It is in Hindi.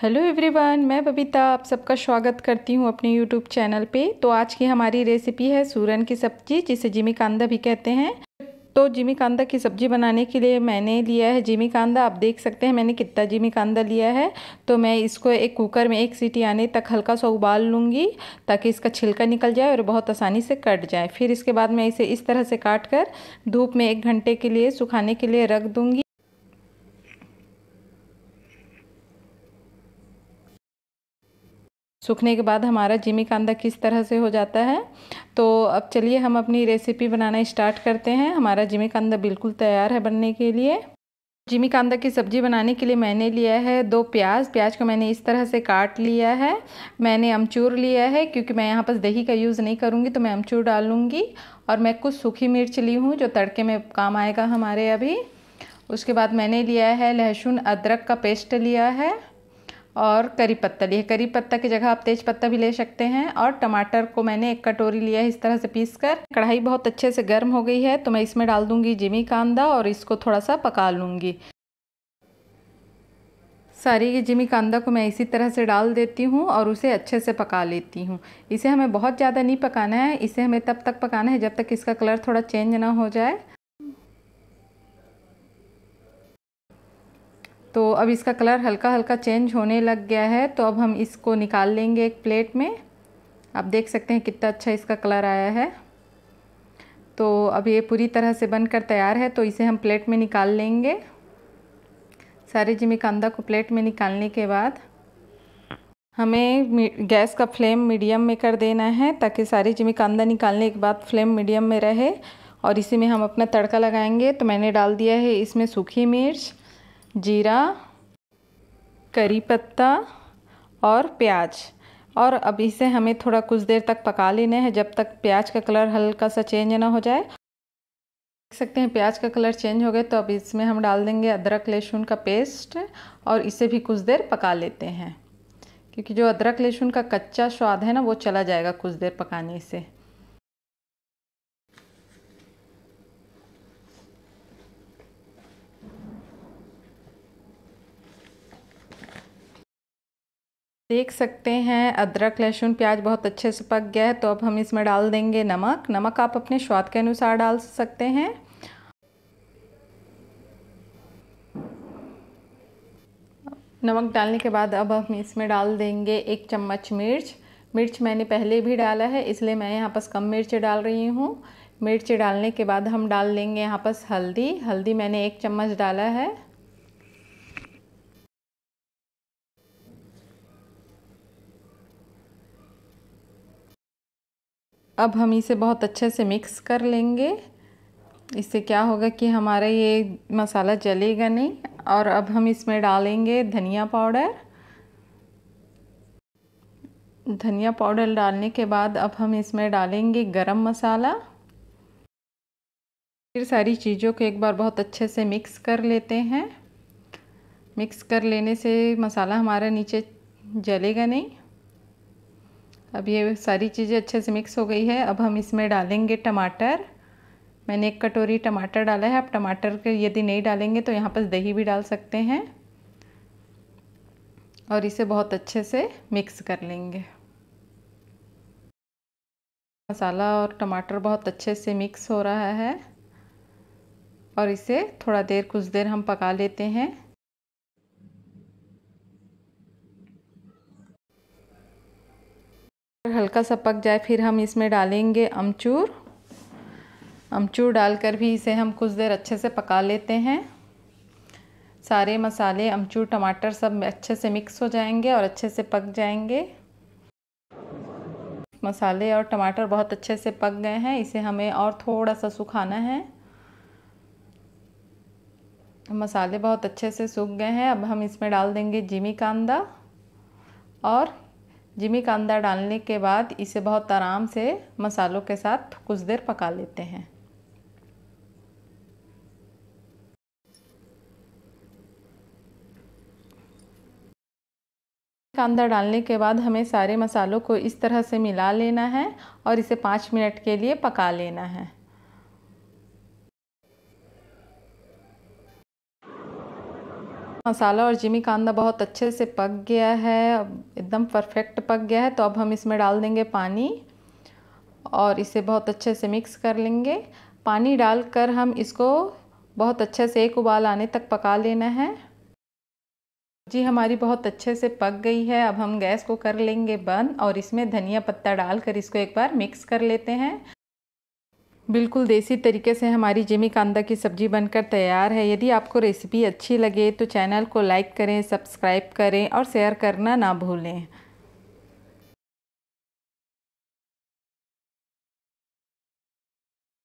हेलो एवरीवन मैं बबीता आप सबका स्वागत करती हूँ अपने यूट्यूब चैनल पे तो आज की हमारी रेसिपी है सूरन की सब्जी जिसे जिमी कांदा भी कहते हैं तो जिमी कांदा की सब्ज़ी बनाने के लिए मैंने लिया है जिमी कांदा आप देख सकते हैं मैंने कितना जिमी कांदा लिया है तो मैं इसको एक कुकर में एक सीटी आने तक हल्का सा उबाल लूँगी ताकि इसका छिलका निकल जाए और बहुत आसानी से कट जाए फिर इसके बाद मैं इसे इस तरह से काट कर धूप में एक घंटे के लिए सुखाने के लिए रख दूँगी सूखने के बाद हमारा जिमी कांदा किस तरह से हो जाता है तो अब चलिए हम अपनी रेसिपी बनाना स्टार्ट करते हैं हमारा जिमी कांदा बिल्कुल तैयार है बनने के लिए जिमी कांदा की सब्ज़ी बनाने के लिए मैंने लिया है दो प्याज प्याज को मैंने इस तरह से काट लिया है मैंने अमचूर लिया है क्योंकि मैं यहाँ पर दही का यूज़ नहीं करूँगी तो मैं अमचूर डालूँगी और मैं कुछ सूखी मिर्च ली हूँ जो तड़के में काम आएगा हमारे अभी उसके बाद मैंने लिया है लहसुन अदरक का पेस्ट लिया है और करी पत्ता लिए करी पत्ता की जगह आप तेज पत्ता भी ले सकते हैं और टमाटर को मैंने एक कटोरी लिया है इस तरह से पीस कर कढ़ाई बहुत अच्छे से गर्म हो गई है तो मैं इसमें डाल दूंगी जिमी कांदा और इसको थोड़ा सा पका लूँगी सारी जिमी कांदा को मैं इसी तरह से डाल देती हूँ और उसे अच्छे से पका लेती हूँ इसे हमें बहुत ज़्यादा नहीं पकाना है इसे हमें तब तक पकाना है जब तक इसका कलर थोड़ा चेंज ना हो जाए तो अब इसका कलर हल्का हल्का चेंज होने लग गया है तो अब हम इसको निकाल लेंगे एक प्लेट में आप देख सकते हैं कितना अच्छा इसका कलर आया है तो अब ये पूरी तरह से बनकर तैयार है तो इसे हम प्लेट में निकाल लेंगे सारे जिमी कांदा को प्लेट में निकालने के बाद हमें गैस का फ्लेम मीडियम में कर देना है ताकि सारे जिमी कांदा निकालने के बाद फ्लेम मीडियम में रहे और इसी में हम अपना तड़का लगाएंगे तो मैंने डाल दिया है इसमें सूखी मिर्च जीरा करी पत्ता और प्याज और अब इसे हमें थोड़ा कुछ देर तक पका लेना है जब तक प्याज का कलर हल्का सा चेंज ना हो जाए देख सकते हैं प्याज का कलर चेंज हो गया तो अब इसमें हम डाल देंगे अदरक लहसुन का पेस्ट और इसे भी कुछ देर पका लेते हैं क्योंकि जो अदरक लहसुन का कच्चा स्वाद है ना वो चला जाएगा कुछ देर पकाने से देख सकते हैं अदरक लहसुन प्याज बहुत अच्छे से पक गया है तो अब हम इसमें डाल देंगे नमक नमक आप अपने स्वाद के अनुसार डाल सकते हैं नमक डालने के बाद अब हम इसमें डाल देंगे एक चम्मच मिर्च मिर्च मैंने पहले भी डाला है इसलिए मैं यहाँ पर कम मिर्च डाल रही हूँ मिर्च डालने के बाद हम डाल लेंगे यहाँ पर हल्दी हल्दी मैंने एक चम्मच डाला है अब हम इसे बहुत अच्छे से मिक्स कर लेंगे इससे क्या होगा कि हमारा ये मसाला जलेगा नहीं और अब हम इसमें डालेंगे धनिया पाउडर धनिया पाउडर डालने के बाद अब हम इसमें डालेंगे गरम मसाला फिर सारी चीज़ों को एक बार बहुत अच्छे से मिक्स कर लेते हैं मिक्स कर लेने से मसाला हमारा नीचे जलेगा नहीं अब ये सारी चीज़ें अच्छे से मिक्स हो गई है अब हम इसमें डालेंगे टमाटर मैंने एक कटोरी टमाटर डाला है आप टमाटर के यदि नहीं डालेंगे तो यहाँ पर दही भी डाल सकते हैं और इसे बहुत अच्छे से मिक्स कर लेंगे मसाला और टमाटर बहुत अच्छे से मिक्स हो रहा है और इसे थोड़ा देर कुछ देर हम पका लेते हैं हल्का सा पक जाए फिर हम इसमें डालेंगे अमचूर अमचूर डालकर भी इसे हम कुछ देर अच्छे से पका लेते हैं सारे मसाले अमचूर टमाटर सब अच्छे से मिक्स हो जाएंगे और अच्छे से पक जाएंगे मसाले और टमाटर बहुत अच्छे से पक गए हैं इसे हमें और थोड़ा सा सुखाना है मसाले बहुत अच्छे से सूख गए हैं अब हम इसमें डाल देंगे जिमी कांदा और जिमी कांदा डालने के बाद इसे बहुत आराम से मसालों के साथ कुछ देर पका लेते हैं कांदा डालने के बाद हमें सारे मसालों को इस तरह से मिला लेना है और इसे पाँच मिनट के लिए पका लेना है मसाला और जिमी कांदा बहुत अच्छे से पक गया है एकदम परफेक्ट पक गया है तो अब हम इसमें डाल देंगे पानी और इसे बहुत अच्छे से मिक्स कर लेंगे पानी डालकर हम इसको बहुत अच्छे से एक उबाल आने तक पका लेना है जी हमारी बहुत अच्छे से पक गई है अब हम गैस को कर लेंगे बंद और इसमें धनिया पत्ता डालकर इसको एक बार मिक्स कर लेते हैं बिल्कुल देसी तरीके से हमारी जिमी कांदा की सब्ज़ी बनकर तैयार है यदि आपको रेसिपी अच्छी लगे तो चैनल को लाइक करें सब्सक्राइब करें और शेयर करना ना भूलें